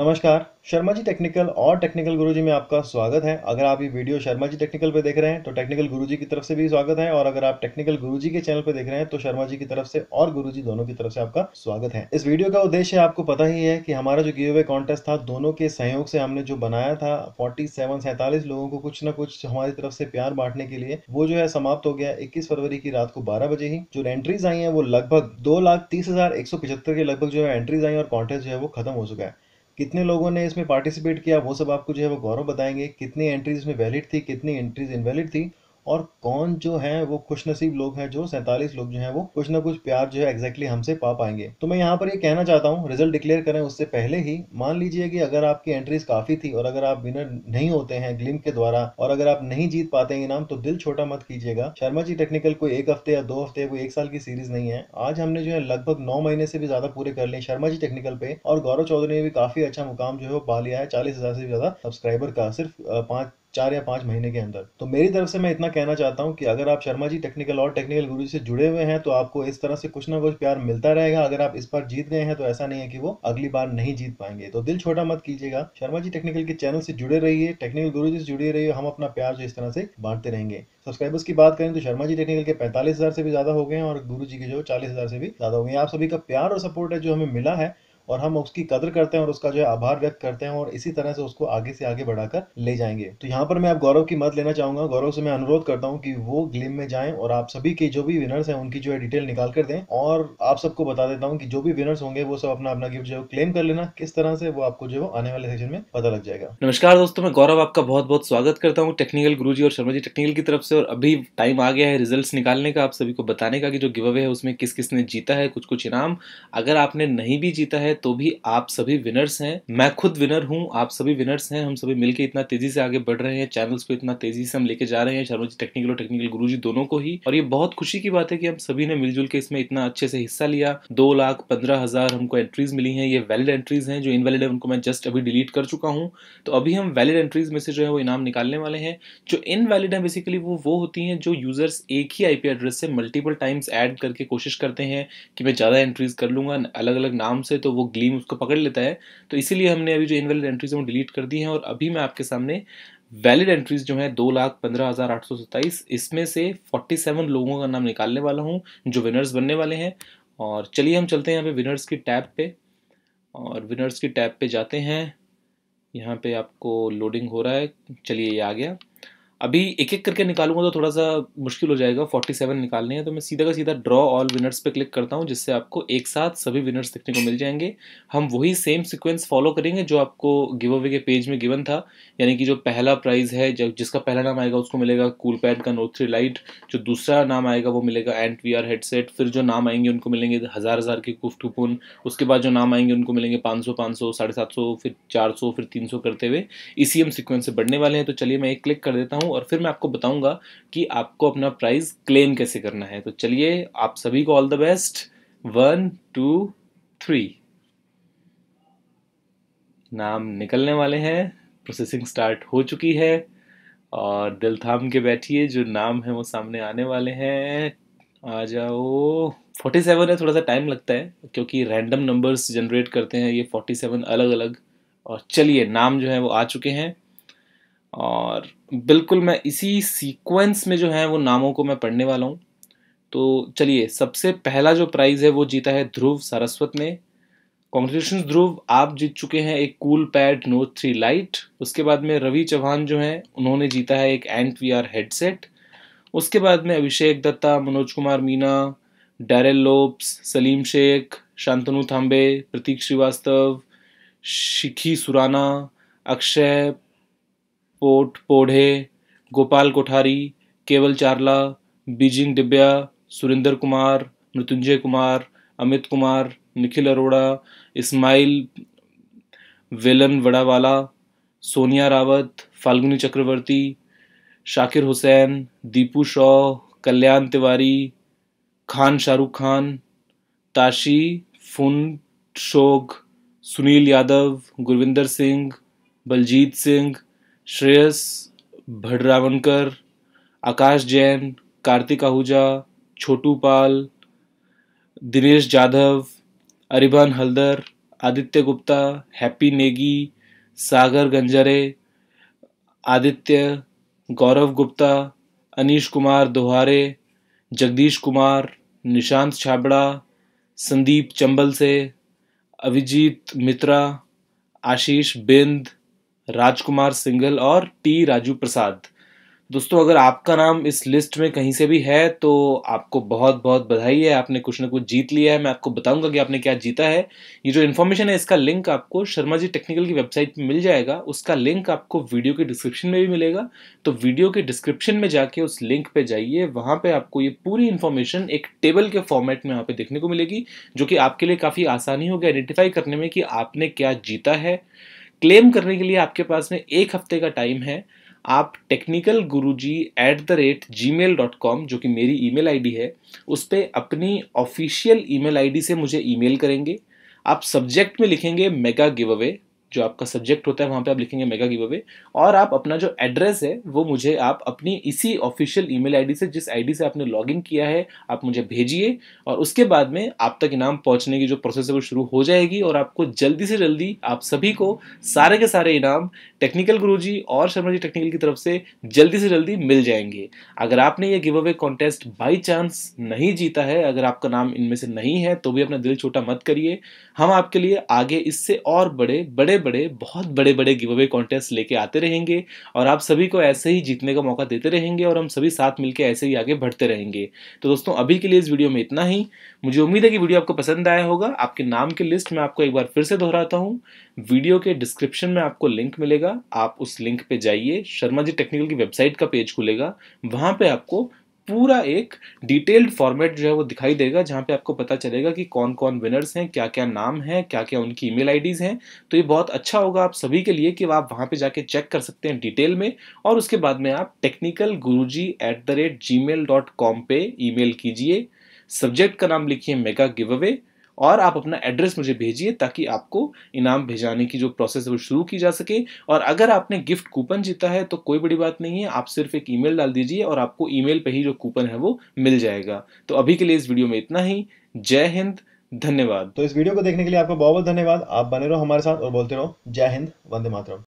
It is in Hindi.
नमस्कार शर्मा जी टेक्निकल और टेक्निकल गुरुजी में आपका स्वागत है अगर आप ये वीडियो शर्मा जी टेक्निकल पे देख रहे हैं तो टेक्निकल गुरुजी की तरफ से भी स्वागत है और अगर आप टेक्निकल गुरुजी के चैनल पे देख रहे हैं तो शर्मा जी की तरफ से और गुरुजी दोनों की तरफ से आपका स्वागत है इस वीडियो का उद्देश्य आपको पता ही है कि हमारा जो गिवे कॉन्टेस्ट था दोनों के सहयोग से हमने जो बनाया था फोर्टी सेवन लोगों को कुछ ना कुछ हमारी तरफ से प्यार बांटने के लिए वो जो है समाप्त हो गया इक्कीस फरवरी की रात को बारह बजे ही जो एंट्रीज आई है वो लगभग दो लाख तीस हजार एक सौ पचहत्तर के लगभग जो है एंट्रीज आई और कॉन्टेस्ट जो है वो खत्म हो चुका है कितने लोगों ने इसमें पार्टिसिपेट किया वो सब आपको जो है वो गौरव बताएंगे कितनी एंट्रीज में वैलिड थी कितनी एंट्रीज इनवैलिड थी और कौन जो है वो खुश नसीब लोग हैं जो सैंतालीस लोग जो हैं वो कुछ ना कुछ प्यार जो है एग्जैक्टली हमसे पा पाएंगे तो मैं यहाँ पर ये यह कहना चाहता हूँ रिजल्ट डिक्लेयर करें उससे पहले ही मान लीजिए कि अगर आपकी एंट्रीज काफ़ी थी और अगर आप विनर नहीं होते हैं ग्लिम के द्वारा और अगर आप नहीं जीत पाते हैं इनाम तो दिल छोटा मत कीजिएगा शर्मा जी टेक्निकल कोई एक हफ्ते या दो हफ्ते कोई एक साल की सीरीज नहीं है आज हमने जो है लगभग नौ महीने से भी ज़्यादा पूरे कर लिए शर्मा जी टेक्निकल पे और गौरव चौधरी ने भी काफ़ी अच्छा मुकाम जो है वो पा लिया है चालीस से भी ज़्यादा सब्सक्राइबर का सिर्फ पाँच चार या पांच महीने के अंदर तो मेरी तरफ से मैं इतना कहना चाहता हूँ कि अगर आप शर्मा जी टेक्निकल और टेक्निकल गुरु से जुड़े हुए हैं तो आपको इस तरह से कुछ ना कुछ प्यार मिलता रहेगा अगर आप इस बार जीत गए हैं तो ऐसा नहीं है कि वो अगली बार नहीं जीत पाएंगे तो दिल छोटा मत कीजिएगा शर्मा जी टेक्निकल के चैनल से जुड़े रहिए टेक्निकल गुरु से जुड़े रहिए हम अपना प्यार जो इस तरह से बांटते रहेंगे सब्सक्राइबर्स की बात करें तो शर्मा जी टेक्निकल के पैंतालीस से भी ज़्यादा हो गए हैं और गुरु जी के जो चालीस से भी ज़्यादा हो गए आप सभी का प्यार और सपोर्ट है जो हमें मिला है और हम उसकी कदर करते हैं और उसका जो है आभार व्यक्त करते हैं और इसी तरह से उसको आगे से आगे बढ़ाकर ले जाएंगे तो यहाँ पर मैं आप गौरव की मत लेना चाहूंगा गौरव से मैं अनुरोध करता हूँ कि वो ग्लिम में जाए और आप सभी के जो भी विनर्स हैं उनकी जो है डिटेल निकाल कर दें और आप सबको बता देता हूँ कि जो भी विनर्स होंगे वो सब अपना अपना गिफ्ट जो है क्लेम कर लेना किस तरह से वो आपको जो है आने वाले सेशन में पता लग जाएगा नमस्कार दोस्तों मैं गौरव आपका बहुत बहुत स्वागत करता हूँ टेक्निकल गुरु और शर्मा जी टेक्निकल की तरफ से और अभी टाइम आ गया है रिजल्ट निकालने का आप सभी को बताने का कि जो गिव अवे है उसमें किस किसने जीता है कुछ कुछ इनाम अगर आपने नहीं भी जीता है तो भी आप सभी विनर्स हैं मैं खुद विनर हूँ आप सभी विनर्स हैं हम सभी मिलकर इतना तेजी से आगे बढ़ रहे हैं चैनल्स को इतना तेजी से हम लेके जा रहे हैं शर्मा जी टेक्निकल और टेक्निकल गुरु जी दोनों को ही और ये बहुत खुशी की बात है कि हम सभी ने मिलजुल के इसमें इतना अच्छे से हिस्सा लिया दो लाख पंद्रह हजार हमको एंट्रीज मिली है ये वैलिड एंट्रीज है जो इनवैलिड है उनको मैं जस्ट अभी डिलीट कर चुका हूँ तो अभी हम वैलिड एंट्रीज में से जो है वो इनाम निकालने वाले हैं जो इनवैलिड है बेसिकली वो वो होती है जो यूजर्स एक ही आईपी एड्रेस से मल्टीपल टाइम्स एड करके कोशिश करते हैं कि मैं ज़्यादा एंट्रीज कर लूंगा अलग अलग नाम से तो वो ग्लीम उसको पकड़ लेता है तो इसीलिए हमने अभी जो इनवैलिड एंट्रीज हैं वो डिलीट कर दी हैं और अभी मैं आपके सामने वैलिड एंट्रीज जो है दो लाख पंद्रह हज़ार आठ सौ सत्ताईस इसमें से फोर्टी सेवन लोगों का नाम निकालने वाला हूँ जो विनर्स बनने वाले हैं और चलिए हम चलते हैं यहाँ पे विनर्स की टैब पे और विनर्स की टैब पे जाते हैं यहाँ पे आपको लोडिंग हो रहा है चलिए ये आ गया अभी एक एक करके निकालूंगा तो थोड़ा सा मुश्किल हो जाएगा 47 निकालने हैं तो मैं सीधा का सीधा ड्रॉ ऑल विनर्स पे क्लिक करता हूँ जिससे आपको एक साथ सभी विनर्स देखने को मिल जाएंगे हम वही सेम सीक्वेंस फॉलो करेंगे जो आपको गिव अवे के पेज में गिवन था यानी कि जो पहला प्राइज़ है जिसका पहला नाम आएगा उसको मिलेगा कूल पैड का नोट थ्री लाइट जो दूसरा नाम आएगा वो मिलेगा एंड वी आर हेडसेट फिर जो नाम आएंगे उनको मिलेंगे हज़ार हज़ार के कुफ्टूपुन उसके बाद जो नाम आएंगे उनको मिलेंगे पाँच सौ पाँच सौ साढ़े सात सौ फिर चार सौ फिर तीन सौ करते हुए इसी हम सिक्वेंस से बढ़ने वाले हैं तो चलिए मैं एक क्लिक कर देता हूँ हूँ और फिर मैं आपको बताऊंगा कि आपको अपना प्राइज़ क्लेम कैसे करना है तो चलिए आप सभी को all the best one two three नाम निकलने वाले हैं प्रोसेसिंग स्टार्ट हो चुकी है और दिल थाम के बैठिए जो नाम है वो सामने आने वाले हैं आ जाओ सेवन है थोड़ा सा टाइम लगता है क्योंकि रैंडम नंबर्स जनरेट करते हैं ये सेवन अलग अलग और चलिए नाम जो है वो आ चुके हैं और बिल्कुल मैं इसी सीक्वेंस में जो है वो नामों को मैं पढ़ने वाला हूँ तो चलिए सबसे पहला जो प्राइज़ है वो जीता है ध्रुव सारस्वत ने कॉम्पिटिशन ध्रुव आप जीत चुके हैं एक Coolpad note three lite उसके बाद में रवि चौहान जो हैं उन्होंने जीता है एक एंट वी आर हेडसेट उसके बाद में अभिषेक दत्ता मनोज कुमार मीना डैरल लोप्स सलीम शेख शांतनु थाम्बे प्रतीक श्रीवास्तव शिखी सुराना अक्षय पोट Podhe Gopal Kothari Keval Charla Beijing Dibya Surendra Kumar Mrityunjay Kumar Amit Kumar Nikhil Arora Ismail Velan Vadawala Sonia Rawat Falguni Chakraborty Shakir Hussain Deepu Shaw Kalyan Tiwari Khan Shahrukh Khan Tashi Phuntsok Sunil Yadav Gurvinder Singh Baljit Singh Shreyas Bhadrawankar Akash Jain Kartik Ahuja Chhotu Pal Dinesh Jadhav Ariban Haldar Aditya Gupta Happy Negi Sagar Ganjre Aditya Gaurav Gupta Anish Kumar Dohare Jagdish Kumar Nishant Chhabra Sandeep Chambal से अभिजीत मित्रा आशीष बिंद राजकुमार सिंघल और टी राजू प्रसाद दोस्तों अगर आपका नाम इस लिस्ट में कहीं से भी है तो आपको बहुत बहुत बधाई है आपने कुछ ना कुछ जीत लिया है मैं आपको बताऊंगा कि आपने क्या जीता है ये जो इन्फॉर्मेशन है इसका लिंक आपको शर्मा जी टेक्निकल की वेबसाइट पर मिल जाएगा उसका लिंक आपको वीडियो के डिस्क्रिप्शन में भी मिलेगा तो वीडियो के डिस्क्रिप्शन में जाके उस लिंक पर जाइए वहाँ पर आपको ये पूरी इन्फॉर्मेशन एक टेबल के फॉर्मेट में यहाँ पर देखने को मिलेगी जो कि आपके लिए काफ़ी आसानी होगी आइडेंटिफाई करने में कि आपने क्या जीता है क्लेम करने के लिए आपके पास में एक हफ्ते का टाइम है आप technical Guru ji at the rate Gmail dot com जो कि मेरी ई मेल आई डी है उस पर अपनी official email I D से मुझे ई मेल करेंगे आप सब्जेक्ट में लिखेंगे मेगा गिव अवे जो आपका सब्जेक्ट होता है वहाँ पे आप लिखेंगे मेगा गिव अवे और आप अपना जो एड्रेस है वो मुझे आप अपनी इसी ऑफिशियल ईमेल आईडी से जिस आईडी से आपने इन किया है आप मुझे भेजिए और उसके बाद में आप तक इनाम पहुँचने की जो प्रोसेस है वो शुरू हो जाएगी और आपको जल्दी से जल्दी आप सभी को सारे के सारे इनाम टेक्निकल गुरु और शर्मा जी टेक्निकल की तरफ से जल्दी से जल्दी मिल जाएंगे अगर आपने ये giveaway contest by chance नहीं जीता है अगर आपका नाम इनमें से नहीं है तो भी अपना दिल छोटा मत करिए हम आपके लिए आगे इससे और बड़े बड़े बड़े बहुत बड़े बड़े गिव अवे कॉन्टेस्ट लेके आते रहेंगे और आप सभी को ऐसे ही जीतने का मौका देते रहेंगे और हम सभी साथ मिलकर ऐसे ही आगे बढ़ते रहेंगे तो दोस्तों अभी के लिए इस वीडियो में इतना ही मुझे उम्मीद है कि वीडियो आपको पसंद आया होगा आपके नाम की लिस्ट मैं आपको एक बार फिर से दोहराता हूँ वीडियो के डिस्क्रिप्शन में आपको लिंक मिलेगा आप उस लिंक पर जाइए शर्मा जी टेक्निकल की वेबसाइट का पेज खुलेगा वहाँ पर आपको पूरा एक डिटेल्ड फॉर्मेट जो है वो दिखाई देगा जहाँ पे आपको पता चलेगा कि कौन कौन विनर्स हैं क्या क्या नाम है क्या क्या उनकी ईमेल आईडीज़ हैं तो ये बहुत अच्छा होगा आप सभी के लिए कि आप वहाँ पे जाके चेक कर सकते हैं डिटेल में और उसके बाद में आप technical Guru ji at the rate Gmail dot com पर ई मेल कीजिए सब्जेक्ट का नाम लिखिए मेगा गिव अवे और आप अपना एड्रेस मुझे भेजिए ताकि आपको इनाम भेजाने की जो प्रोसेस है वो शुरू की जा सके और अगर आपने गिफ्ट कूपन जीता है तो कोई बड़ी बात नहीं है आप सिर्फ एक ईमेल डाल दीजिए और आपको ईमेल पे ही जो कूपन है वो मिल जाएगा तो अभी के लिए इस वीडियो में इतना ही जय हिंद धन्यवाद तो इस वीडियो को देखने के लिए आपका बहुत बहुत धन्यवाद आप बने रहो हमारे साथ और बोलते रहो जय हिंद वंदे मातरम